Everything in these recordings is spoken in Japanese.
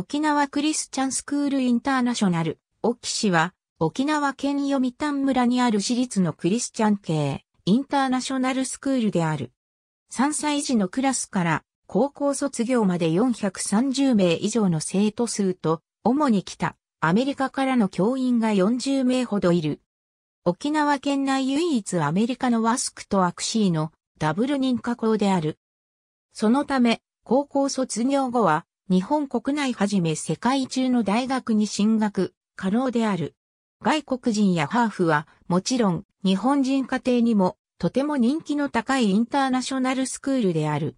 沖縄クリスチャンスクールインターナショナル、沖市は、沖縄県読谷村にある私立のクリスチャン系、インターナショナルスクールである。3歳児のクラスから高校卒業まで430名以上の生徒数と、主に来た、アメリカからの教員が40名ほどいる。沖縄県内唯一アメリカのワスクとアクシーのダブル認可校である。そのため、高校卒業後は日本国内はじめ世界中の大学に進学、可能である。外国人やハーフは、もちろん、日本人家庭にも、とても人気の高いインターナショナルスクールである。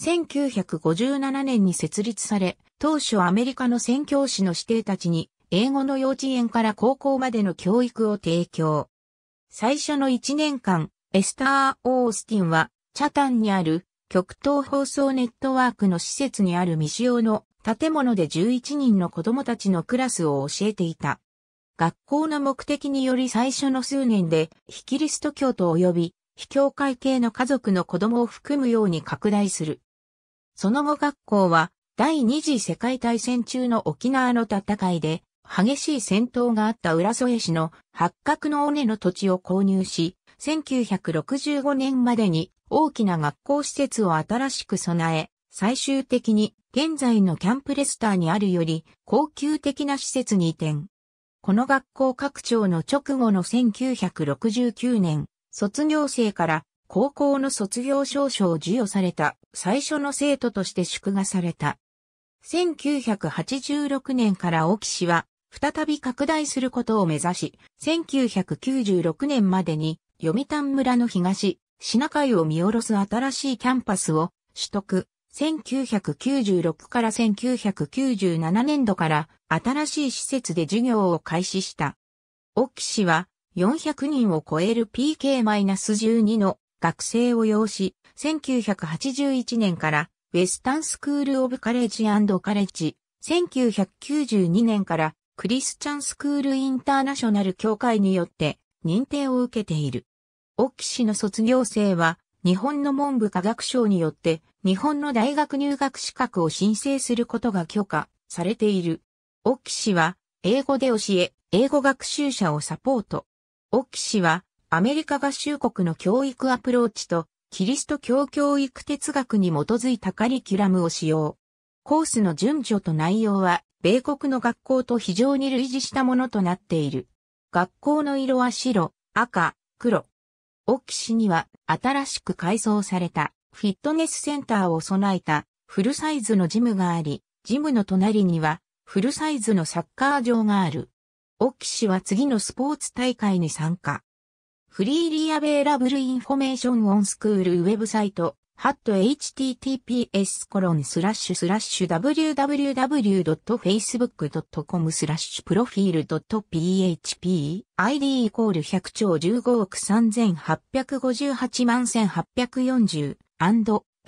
1957年に設立され、当初アメリカの宣教師の指定たちに、英語の幼稚園から高校までの教育を提供。最初の1年間、エスター・オースティンは、チャタンにある極東放送ネットワークの施設にある未使用の建物で11人の子供たちのクラスを教えていた。学校の目的により最初の数年で、非キリスト教徒及び、非教会系の家族の子供を含むように拡大する。その後学校は、第二次世界大戦中の沖縄の戦いで、激しい戦闘があった浦添市の八角の尾根の土地を購入し、1965年までに大きな学校施設を新しく備え、最終的に現在のキャンプレスターにあるより高級的な施設に移転。この学校拡張の直後の1969年、卒業生から高校の卒業証書を授与された最初の生徒として祝賀された。1986年から沖市は再び拡大することを目指し、1996年までに読谷村の東、シナ海を見下ろす新しいキャンパスを取得。1996から1997年度から新しい施設で授業を開始した。オキシは400人を超える PK-12 の学生を要し、1981年からウェスタンスクールオブカレッジカレッジ、1992年からクリスチャンスクールインターナショナル協会によって認定を受けている。沖氏の卒業生は、日本の文部科学省によって、日本の大学入学資格を申請することが許可されている。沖氏は、英語で教え、英語学習者をサポート。沖氏は、アメリカ合衆国の教育アプローチと、キリスト教教育哲学に基づいたカリキュラムを使用。コースの順序と内容は、米国の学校と非常に類似したものとなっている。学校の色は白、赤、黒、オキシには新しく改装されたフィットネスセンターを備えたフルサイズのジムがあり、ジムの隣にはフルサイズのサッカー場がある。オキシは次のスポーツ大会に参加。フリーリアベーラブルインフォメーションオンスクールウェブサイトハット https コロンスラッシュスラッシュ www.facebook.com スラッシュプロフィール .php ID イコール100兆15億3858万1840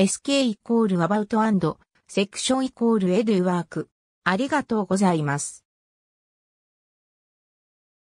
sk イコール about s e c セクションイコールエドゥワーク。ありがとうございます。